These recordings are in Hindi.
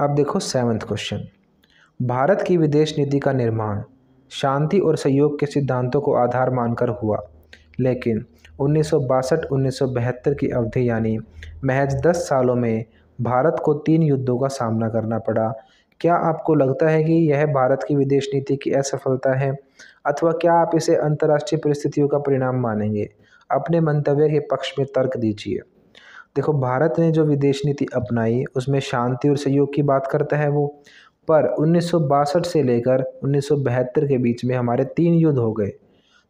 अब देखो सेवन्थ क्वेश्चन भारत की विदेश नीति का निर्माण शांति और सहयोग के सिद्धांतों को आधार मानकर हुआ लेकिन उन्नीस सौ की अवधि यानी महज 10 सालों में भारत को तीन युद्धों का सामना करना पड़ा क्या आपको लगता है कि यह भारत की विदेश नीति की असफलता है अथवा क्या आप इसे अंतर्राष्ट्रीय परिस्थितियों का परिणाम मानेंगे अपने मंतव्य के पक्ष में तर्क दीजिए देखो भारत ने जो विदेश नीति अपनाई उसमें शांति और सहयोग की बात करता है वो पर उन्नीस से लेकर उन्नीस के बीच में हमारे तीन युद्ध हो गए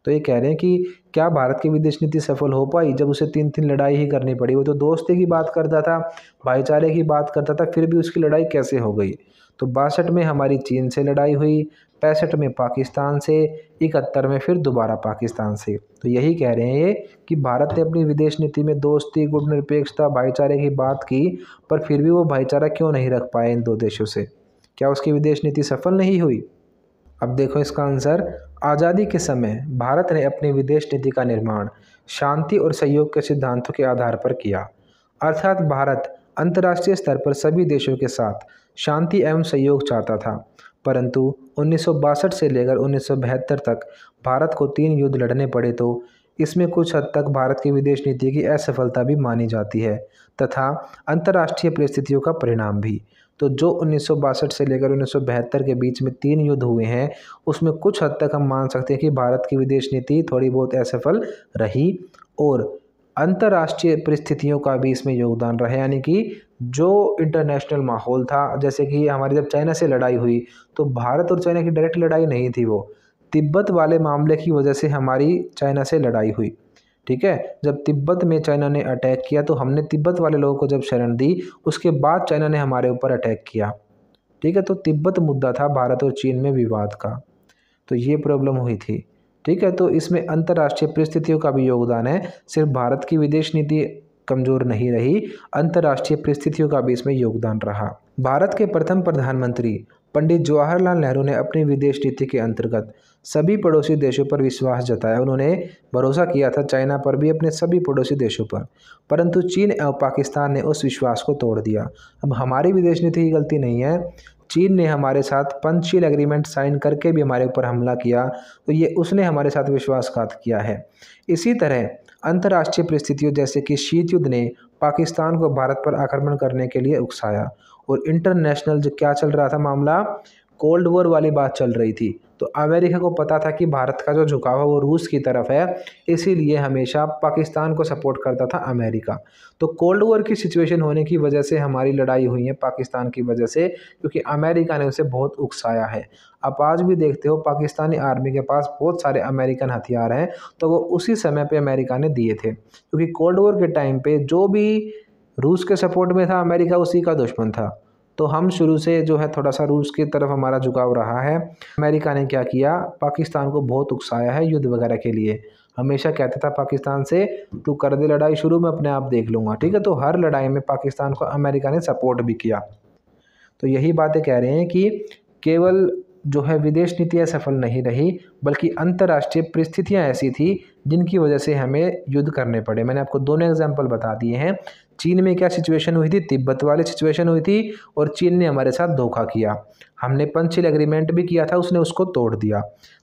तो ये कह रहे हैं कि क्या भारत की विदेश नीति सफल हो पाई जब उसे तीन तीन लड़ाई ही करनी पड़ी वो तो दोस्ती की बात करता था भाईचारे की बात करता था फिर भी उसकी लड़ाई कैसे हो गई तो बासठ में हमारी चीन से लड़ाई हुई पैंसठ में पाकिस्तान से इकहत्तर में फिर दोबारा पाकिस्तान से तो यही कह रहे हैं ये कि भारत ने अपनी विदेश नीति में दोस्ती गुट निरपेक्षता भाईचारे की बात की पर फिर भी वो भाईचारा क्यों नहीं रख पाए इन दो देशों से क्या उसकी विदेश नीति सफल नहीं हुई अब देखो इसका आंसर आज़ादी के समय भारत ने अपनी विदेश नीति का निर्माण शांति और सहयोग के सिद्धांतों के आधार पर किया अर्थात भारत अंतर्राष्ट्रीय स्तर पर सभी देशों के साथ शांति एवं सहयोग चाहता था परंतु उन्नीस से लेकर उन्नीस तक भारत को तीन युद्ध लड़ने पड़े तो इसमें कुछ हद तक भारत की विदेश नीति की असफलता भी मानी जाती है तथा अंतर्राष्ट्रीय परिस्थितियों का परिणाम भी तो जो उन्नीस से लेकर उन्नीस के बीच में तीन युद्ध हुए हैं उसमें कुछ हद तक हम मान सकते हैं कि भारत की विदेश नीति थोड़ी बहुत असफल रही और अंतर्राष्ट्रीय परिस्थितियों का भी इसमें योगदान रहा यानी कि जो इंटरनेशनल माहौल था जैसे कि हमारी जब चाइना से लड़ाई हुई तो भारत और चाइना की डायरेक्ट लड़ाई नहीं थी वो तिब्बत वाले मामले की वजह से हमारी चाइना से लड़ाई हुई ठीक है जब तिब्बत में चाइना ने अटैक किया तो हमने तिब्बत वाले लोगों को जब शरण दी उसके बाद चाइना ने हमारे ऊपर अटैक किया ठीक है तो तिब्बत मुद्दा था भारत और चीन में विवाद का तो ये प्रॉब्लम हुई थी ठीक है तो इसमें अंतर्राष्ट्रीय परिस्थितियों का भी योगदान है सिर्फ भारत की विदेश नीति कमज़ोर नहीं रही अंतर्राष्ट्रीय परिस्थितियों का भी इसमें योगदान रहा भारत के प्रथम प्रधानमंत्री पंडित जवाहरलाल नेहरू ने अपनी विदेश नीति के अंतर्गत सभी पड़ोसी देशों पर विश्वास जताया उन्होंने भरोसा किया था चाइना पर भी अपने सभी पड़ोसी देशों पर परंतु चीन एवं पाकिस्तान ने उस विश्वास को तोड़ दिया अब हमारी विदेश नीति की गलती नहीं है चीन ने हमारे साथ पंचशील एग्रीमेंट साइन करके भी हमारे ऊपर हमला किया तो ये उसने हमारे साथ विश्वासघात किया है इसी तरह अंतर्राष्ट्रीय परिस्थितियों जैसे कि शीत युद्ध ने पाकिस्तान को भारत पर आक्रमण करने के लिए उकसाया और इंटरनेशनल जो क्या चल रहा था मामला कोल्ड वॉर वाली बात चल रही थी तो अमेरिका को पता था कि भारत का जो झुकाव है वो रूस की तरफ है इसीलिए हमेशा पाकिस्तान को सपोर्ट करता था अमेरिका तो कोल्ड वॉर की सिचुएशन होने की वजह से हमारी लड़ाई हुई है पाकिस्तान की वजह से क्योंकि अमेरिका ने उसे बहुत उकसाया है आप आज भी देखते हो पाकिस्तानी आर्मी के पास बहुत सारे अमेरिकन हथियार हैं तो वो उसी समय पर अमेरिका ने दिए थे क्योंकि कोल्ड वॉर के टाइम पर जो भी रूस के सपोर्ट में था अमेरिका उसी का दुश्मन था तो हम शुरू से जो है थोड़ा सा रूस की तरफ हमारा झुकाव रहा है अमेरिका ने क्या किया पाकिस्तान को बहुत उकसाया है युद्ध वगैरह के लिए हमेशा कहता था पाकिस्तान से तू कर दे लड़ाई शुरू में अपने आप देख लूँगा ठीक है तो हर लड़ाई में पाकिस्तान को अमेरिका ने सपोर्ट भी किया तो यही बातें कह रहे हैं कि केवल जो है विदेश नीतियाँ सफल नहीं रही बल्कि अंतर्राष्ट्रीय परिस्थितियाँ ऐसी थी जिनकी वजह से हमें युद्ध करने पड़े मैंने आपको दोनों एग्जाम्पल बता दिए हैं चीन में क्या सिचुएशन हुई थी तिब्बत वाली सिचुएशन हुई थी और चीन ने हमारे साथ धोखा किया हमने पंचशील एग्रीमेंट भी किया था उसने उसको तोड़ दिया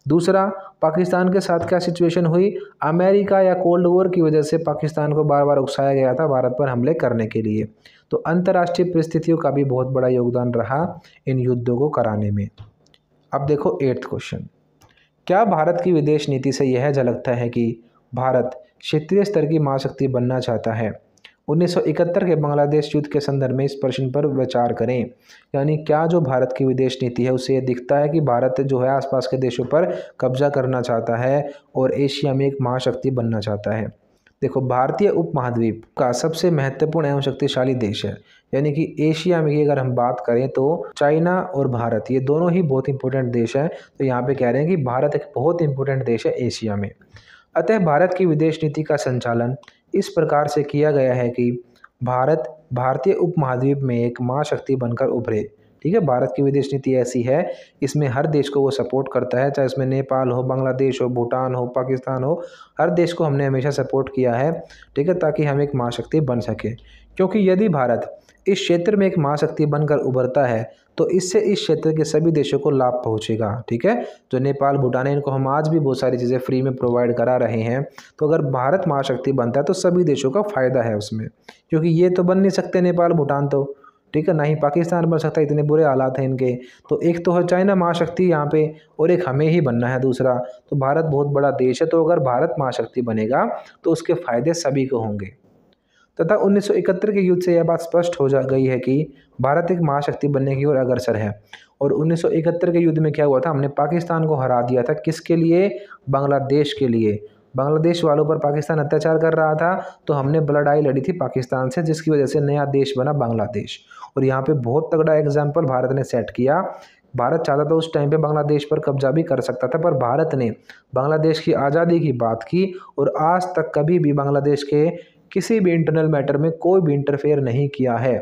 दूसरा पाकिस्तान के साथ क्या सिचुएशन हुई अमेरिका या कोल्ड वॉर की वजह से पाकिस्तान को बार बार उकसाया गया था भारत पर हमले करने के लिए तो अंतर्राष्ट्रीय परिस्थितियों का भी बहुत बड़ा योगदान रहा इन युद्धों को कराने में अब देखो एट्थ क्वेश्चन क्या भारत की विदेश नीति से यह झलकता है कि भारत क्षेत्रीय स्तर की महाशक्ति बनना चाहता है 1971 के बांग्लादेश युद्ध के संदर्भ में इस प्रश्न पर विचार करें यानी क्या जो भारत की विदेश नीति है उसे ये दिखता है कि भारत जो है आसपास के देशों पर कब्जा करना चाहता है और एशिया में एक महाशक्ति बनना चाहता है देखो भारतीय उपमहाद्वीप का सबसे महत्वपूर्ण एवं शक्तिशाली देश है यानी कि एशिया में अगर हम बात करें तो चाइना और भारत ये दोनों ही बहुत इंपॉर्टेंट देश हैं तो यहाँ पे कह रहे हैं कि भारत एक बहुत इंपॉर्टेंट देश है एशिया में अतः भारत की विदेश नीति का संचालन इस प्रकार से किया गया है कि भारत भारतीय उपमहाद्वीप में एक महाशक्ति बनकर उभरे ठीक है भारत की विदेश नीति ऐसी है इसमें हर देश को वो सपोर्ट करता है चाहे उसमें नेपाल हो बांग्लादेश हो भूटान हो पाकिस्तान हो हर देश को हमने हमेशा सपोर्ट किया है ठीक है ताकि हम एक महाशक्ति बन सकें क्योंकि यदि भारत इस क्षेत्र में एक महाशक्ति बनकर उभरता है तो इससे इस क्षेत्र के सभी देशों को लाभ पहुंचेगा ठीक है जो नेपाल भूटान है इनको हम आज भी बहुत सारी चीज़ें फ्री में प्रोवाइड करा रहे हैं तो अगर भारत महाशक्ति बनता है तो सभी देशों का फ़ायदा है उसमें क्योंकि ये तो बन नहीं सकते नेपाल भूटान तो ठीक है ना ही पाकिस्तान बन सकता इतने बुरे हालात हैं इनके तो एक तो है चाइना महाशक्ति यहाँ पे और एक हमें ही बनना है दूसरा तो भारत बहुत बड़ा देश है तो अगर भारत महाशक्ति बनेगा तो उसके फायदे सभी को होंगे तथा इकहत्तर के युद्ध से यह बात स्पष्ट हो जा गई है कि भारत एक महाशक्ति बनने की ओर अग्रसर है और इकहत्तर के युद्ध में क्या हुआ था हमने पाकिस्तान को हरा दिया था किसके लिए बांग्लादेश के लिए बांग्लादेश वालों पर पाकिस्तान अत्याचार कर रहा था तो हमने ब्लड आई लड़ी थी पाकिस्तान से जिसकी वजह से नया देश बना बांग्लादेश और यहाँ पे बहुत तगड़ा एग्जाम्पल भारत ने सेट किया भारत चाहता था उस टाइम पे बांग्लादेश पर कब्जा भी कर सकता था पर भारत ने बांग्लादेश की आज़ादी की बात की और आज तक कभी भी बांग्लादेश के किसी भी इंटरनल मैटर में कोई भी इंटरफेयर नहीं किया है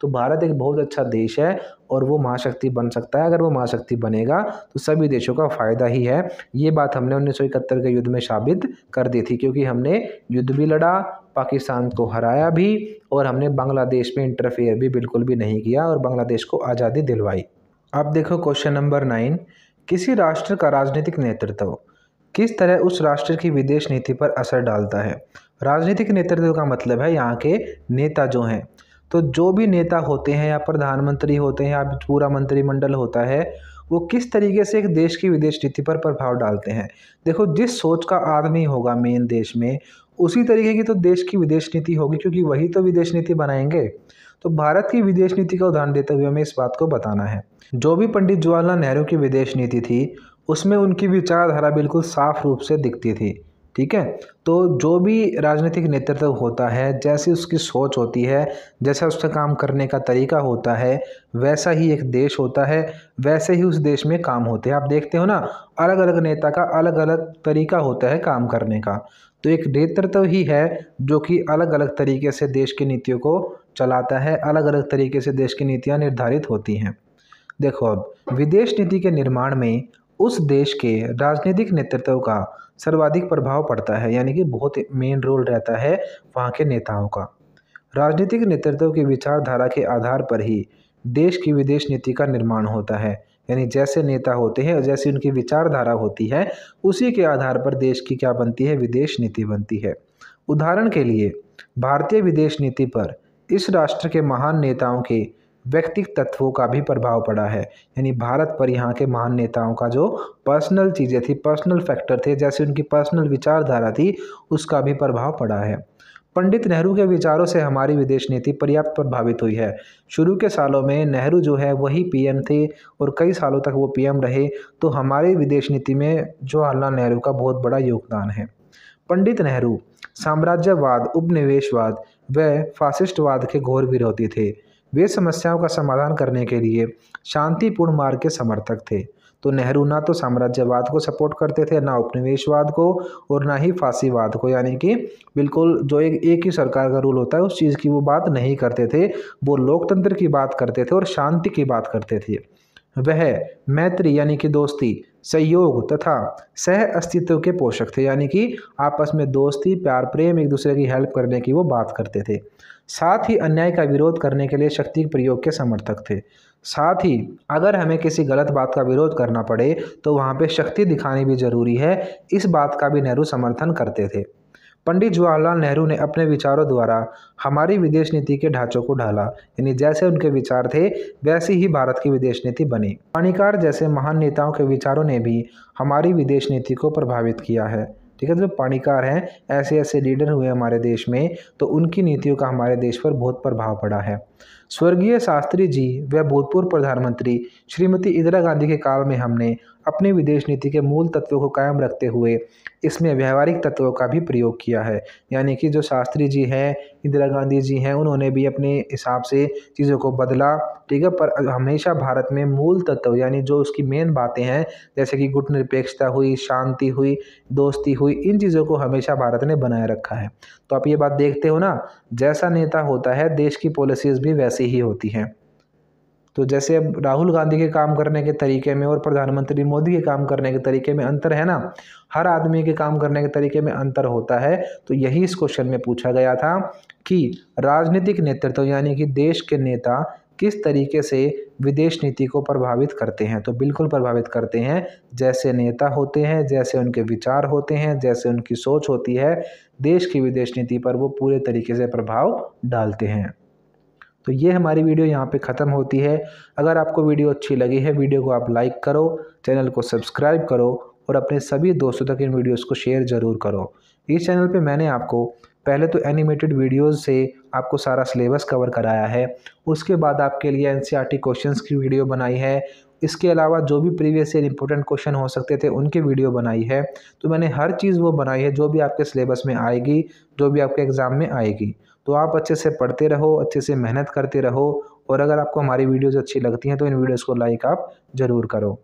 तो भारत एक बहुत अच्छा देश है और वो महाशक्ति बन सकता है अगर वो महाशक्ति बनेगा तो सभी देशों का फ़ायदा ही है ये बात हमने उन्नीस के युद्ध में साबित कर दी थी क्योंकि हमने युद्ध भी लड़ा पाकिस्तान को हराया भी और हमने बांग्लादेश में इंटरफेयर भी बिल्कुल भी नहीं किया और बांग्लादेश को आज़ादी दिलवाई अब देखो क्वेश्चन नंबर नाइन किसी राष्ट्र का राजनीतिक नेतृत्व किस तरह उस राष्ट्र की विदेश नीति पर असर डालता है राजनीतिक नेतृत्व का मतलब है यहाँ के नेता जो हैं तो जो भी नेता होते हैं या प्रधानमंत्री होते हैं या पूरा मंत्रिमंडल होता है वो किस तरीके से एक देश की विदेश नीति पर प्रभाव डालते हैं देखो जिस सोच का आदमी होगा मेन देश में उसी तरीके की तो देश की विदेश नीति होगी क्योंकि वही तो विदेश नीति बनाएंगे तो भारत की विदेश नीति का उदाहरण देते हुए हमें इस बात को बताना है जो भी पंडित जवाहरलाल नेहरू की विदेश नीति थी उसमें उनकी विचारधारा बिल्कुल साफ रूप से दिखती थी ठीक है तो जो भी राजनीतिक नेतृत्व होता है जैसी उसकी सोच होती है जैसा उसके काम करने का तरीका होता है वैसा ही एक देश होता है वैसे ही उस देश में काम होते हैं आप देखते हो ना अलग अलग नेता का अलग अलग तरीका होता है काम करने का तो एक नेतृत्व ही है जो कि अलग अलग तरीके से देश की नीतियों को चलाता है अलग अलग तरीके से देश की नीतियाँ निर्धारित होती हैं देखो अब विदेश नीति के निर्माण में उस देश के राजनीतिक नेतृत्व का सर्वाधिक प्रभाव पड़ता है यानी कि बहुत मेन रोल रहता है वहाँ के नेताओं का राजनीतिक नेतृत्व की विचारधारा के आधार पर ही देश की विदेश नीति का निर्माण होता है यानी जैसे नेता होते हैं और जैसी उनकी विचारधारा होती है उसी के आधार पर देश की क्या बनती है विदेश नीति बनती है उदाहरण के लिए भारतीय विदेश नीति पर इस राष्ट्र के महान नेताओं के व्यक्तिक तत्वों का भी प्रभाव पड़ा है यानी भारत पर यहाँ के महान नेताओं का जो पर्सनल चीज़ें थी पर्सनल फैक्टर थे जैसे उनकी पर्सनल विचारधारा थी उसका भी प्रभाव पड़ा है पंडित नेहरू के विचारों से हमारी विदेश नीति पर्याप्त प्रभावित हुई है शुरू के सालों में नेहरू जो है वही पीएम थे और कई सालों तक वो पीएम रहे तो हमारी विदेश नीति में जवाहरलाल नेहरू का बहुत बड़ा योगदान है पंडित नेहरू साम्राज्यवाद उपनिवेशवाद व फासिस्टवाद के घोर विरोधी थे वे समस्याओं का समाधान करने के लिए शांतिपूर्ण मार्ग के समर्थक थे तो नेहरू ना तो साम्राज्यवाद को सपोर्ट करते थे ना उपनिवेशवाद को और ना ही फांसीवाद को यानी कि बिल्कुल जो एक एक ही सरकार का रूल होता है उस चीज़ की वो बात नहीं करते थे वो लोकतंत्र की बात करते थे और शांति की बात करते थे वह मैत्री यानी कि दोस्ती सहयोग तथा सह अस्तित्व के पोषक थे यानी कि आपस में दोस्ती प्यार प्रेम एक दूसरे की हेल्प करने की वो बात करते थे साथ ही अन्याय का विरोध करने के लिए शक्ति प्रयोग के समर्थक थे साथ ही अगर हमें किसी गलत बात का विरोध करना पड़े तो वहाँ पे शक्ति दिखानी भी जरूरी है इस बात का भी नेहरू समर्थन करते थे पंडित जवाहरलाल नेहरू ने अपने विचारों द्वारा हमारी विदेश नीति के ढांचों को ढाला यानी जैसे उनके विचार थे वैसी ही भारत की विदेश नीति बनी पाणिकार जैसे महान नेताओं के विचारों ने भी हमारी विदेश नीति को प्रभावित किया है ठीक है तो जो पाणिकार हैं ऐसे ऐसे लीडर हुए हमारे देश में तो उनकी नीतियों का हमारे देश पर बहुत प्रभाव पड़ा है स्वर्गीय शास्त्री जी व भूतपूर्व प्रधानमंत्री श्रीमती इंदिरा गांधी के काल में हमने अपनी विदेश नीति के मूल तत्वों को कायम रखते हुए इसमें व्यवहारिक तत्वों का भी प्रयोग किया है यानी कि जो शास्त्री जी हैं इंदिरा गांधी जी हैं उन्होंने भी अपने हिसाब से चीज़ों को बदला ठीक है पर हमेशा भारत में मूल तत्व यानी जो उसकी मेन बातें हैं जैसे कि गुट निरपेक्षता हुई शांति हुई दोस्ती हुई इन चीज़ों को हमेशा भारत ने बनाए रखा है तो आप ये बात देखते हो ना जैसा नेता होता है देश की पॉलिसीज़ भी वैसे ऐसी ही होती है तो जैसे अब राहुल गांधी के काम करने के तरीके में और प्रधानमंत्री मोदी के काम करने के तरीके में अंतर है ना हर आदमी के काम करने के तरीके में अंतर होता है तो यही इस क्वेश्चन में पूछा गया था कि राजनीतिक नेतृत्व तो यानी कि देश के नेता किस तरीके से विदेश नीति को प्रभावित करते हैं तो बिल्कुल प्रभावित करते हैं जैसे नेता होते हैं जैसे उनके विचार होते हैं जैसे उनकी सोच होती है देश की विदेश नीति पर वो पूरे तरीके से प्रभाव डालते हैं तो ये हमारी वीडियो यहाँ पे ख़त्म होती है अगर आपको वीडियो अच्छी लगी है वीडियो को आप लाइक करो चैनल को सब्सक्राइब करो और अपने सभी दोस्तों तक इन वीडियोज़ को शेयर ज़रूर करो इस चैनल पे मैंने आपको पहले तो एनिमेटेड वीडियोज़ से आपको सारा सिलेबस कवर कराया है उसके बाद आपके लिए एन सी e की वीडियो बनाई है इसके अलावा जो भी प्रीवियस ईयर इंपॉर्टेंट क्वेश्चन हो सकते थे उनकी वीडियो बनाई है तो मैंने हर चीज़ वो बनाई है जो भी आपके सिलेबस में आएगी जो भी आपके एग्ज़ाम में आएगी तो आप अच्छे से पढ़ते रहो अच्छे से मेहनत करते रहो और अगर आपको हमारी वीडियोज़ अच्छी लगती हैं तो इन वीडियोज़ को लाइक आप ज़रूर करो